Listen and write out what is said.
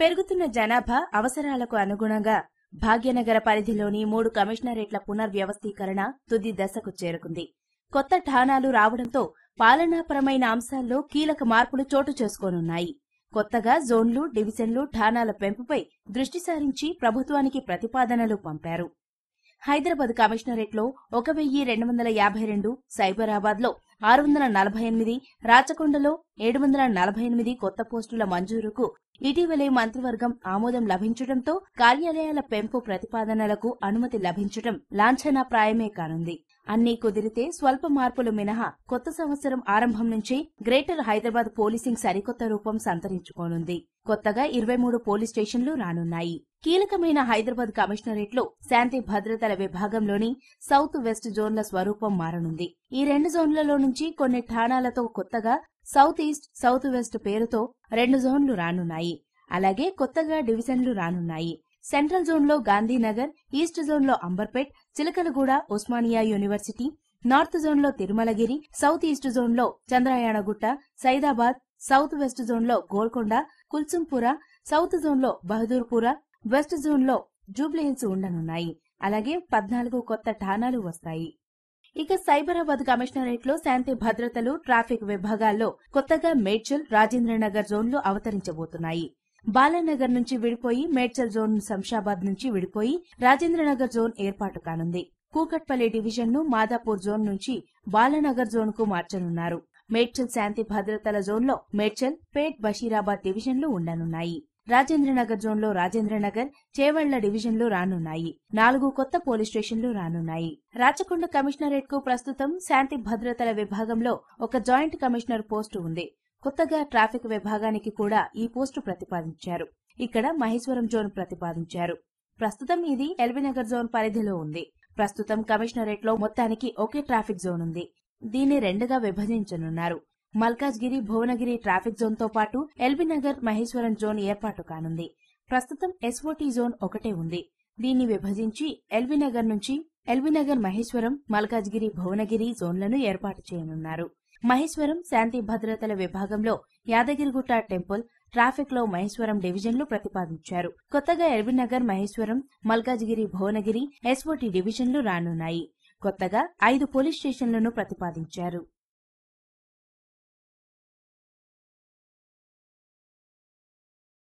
పెరుగుతున్న జనాభా అవసరాలకు అనుగుణంగా భాగ్యనగర పరిధిలోని మూడు కమిషనరేట్ల పునర్వ్యవస్థీకరణ తుది దశకు చేరుకుంది కొత్త ఠాణాలు రావడంతో పాలనాపరమైన అంశాల్లో కీలక మార్పులు చోటు చేసుకోనున్నాయి కొత్తగా జోన్లు డివిజన్లు ఠాణాల పెంపుపై దృష్టి సారించి ప్రభుత్వానికి ప్రతిపాదనలు పంపారు హైదరాబాద్ కమిషనరేట్లో ఒక వెయ్యి రెండు వందల యాభై రెండు సైబరాబాద్లో ఆరు వందల నలభై ఎనిమిది రాచకొండలో ఏడు వందల నలభై ఎనిమిది కొత్త పోస్టుల మంజూరుకు ఇటీవలే మంత్రివర్గం ఆమోదం లభించడంతో కార్యాలయాల పెంపు ప్రతిపాదనలకు అనుమతి లభించడం లాంఛనప్రాయమే కానుంది అన్నీ కుదిరితే స్వల్ప మార్పులు మినహా కొత్త సంవత్సరం ఆరంభం నుంచి గ్రేటర్ హైదరాబాద్ పోలీసింగ్ సరికొత్త రూపం సంతరించుకోనుంది కొత్తగా ఇరవై మూడు పోలీస్ స్టేషన్లు రానున్నాయి కీలకమైన హైదరాబాద్ కమిషనరేట్లో శాంతి భద్రతల విభాగంలోని సౌత్ వెస్ట్ జోన్ల స్వరూపం మారనుంది ఈ రెండు జోన్లలో నుంచి కొన్ని ఠాణాలతో కొత్తగా సౌత్ ఈస్ట్ సౌత్ వెస్ట్ పేరుతో రెండు జోన్లు రానున్నాయి అలాగే కొత్తగా డివిజన్లు రానున్నాయి సెంట్రల్ జోన్లో గాంధీనగర్ ఈస్ట్ జోన్లో అంబర్పేట్ చిలకలగూడ ఉస్మానియా యూనివర్సిటీ నార్త్ జోన్లో తిరుమలగిరి సౌత్ ఈస్ట్ జోన్లో చంద్రయాణగుట్ట సైదాబాద్ సౌత్ వెస్ట్ జోన్లో గోల్కొండ కుల్సుంపుర సౌత్ జోన్లో బహదూర్పుర వెస్ట్ జోన్లో జూబ్లీహిల్స్ ఉండనున్నాయి అలాగే పద్నాలుగు కొత్త ఠానాలు వస్తాయి ఇక సైబరాబాద్ కమిషనరేట్ లో శాంతి భద్రతలు ట్రాఫిక్ విభాగాల్లో కొత్తగా మేడ్చల్ రాజేంద్రనగర్ జోన్లు అవతరించబోతున్నాయి బాలానగర్ నుంచి విడిపోయి మేడ్చల్ జోన్ శంషాబాద్ నుంచి విడిపోయి రాజేంద్రనగర్ జోన్ ఏర్పాటు కానుంది కూకట్పల్లి డివిజన్ను మాదాపూర్ జోన్ నుంచి బాలానగర్ జోన్కు మార్చనున్నారు మేడ్చల్ శాంతి భద్రతల జోన్లో మేడ్చల్ పేట్ బషీరాబాద్ డివిజన్లు ఉండనున్నాయి రాజేంద్రనగర్ జోన్లో రాజేంద్రనగర్ చేవెళ్ల డివిజన్లు రానున్నాయి నాలుగు కొత్త పోలీస్ స్టేషన్లు రానున్నాయి రాచకొండ కమిషనరేట్ కు ప్రస్తుతం శాంతి భద్రతల విభాగంలో ఒక జాయింట్ కమిషనర్ పోస్టు ఉంది కొత్తగా ట్రాఫిక్ విభాగానికి కూడా ఈ పోస్టు ప్రతిపాదించారు ఇక్కడ మహేశ్వరం జోన్ ప్రతిపాదించారు ప్రస్తుతం ఇది ఎల్బీనగర్ జోన్ పరిధిలో ఉంది ప్రస్తుతం కమిషనరేట్ లో మొత్తానికి ఒకే ట్రాఫిక్ జోన్ ఉంది దీన్ని రెండుగా విభజించనున్నారు మల్కాజ్గిరి భువనగిరి ట్రాఫిక్ జోన్తో పాటు ఎల్బీ నగర్ మహేశ్వరం జోన్ ఏర్పాటు కానుంది ప్రస్తుతం ఎస్ఓటీ జోన్ ఒకటే ఉంది దీన్ని విభజించి ఎల్బీ నగర్ నుంచి ఎల్బీ నగర్ మహేశ్వరం మల్కాజ్గిరి భువనగిరి జోన్లను ఏర్పాటు చేయనున్నారు మహేశ్వరం శాంతి భద్రతల విభాగంలో యాదగిరిగుట్ట టెంపుల్ ట్రాఫిక్ లో మహేశ్వరం డివిజన్లు ప్రతిపాదించారు కొత్తగా ఎల్బీనగర్ మహేశ్వరం మల్కాజ్గిరి భువనగిరి ఎస్ఓటి డివిజన్లు రానున్నాయి కొత్తగా ఐదు పోలీస్ స్టేషన్లను ప్రతిపాదించారు